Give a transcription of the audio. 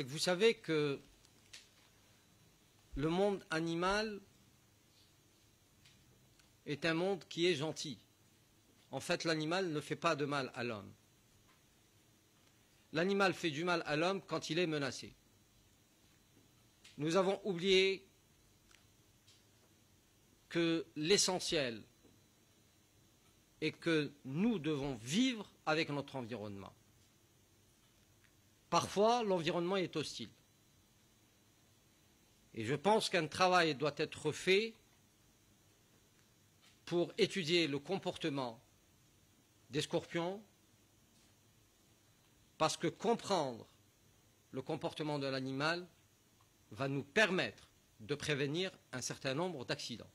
c'est que vous savez que le monde animal est un monde qui est gentil. En fait, l'animal ne fait pas de mal à l'homme. L'animal fait du mal à l'homme quand il est menacé. Nous avons oublié que l'essentiel est que nous devons vivre avec notre environnement. Parfois, l'environnement est hostile. Et je pense qu'un travail doit être fait pour étudier le comportement des scorpions, parce que comprendre le comportement de l'animal va nous permettre de prévenir un certain nombre d'accidents.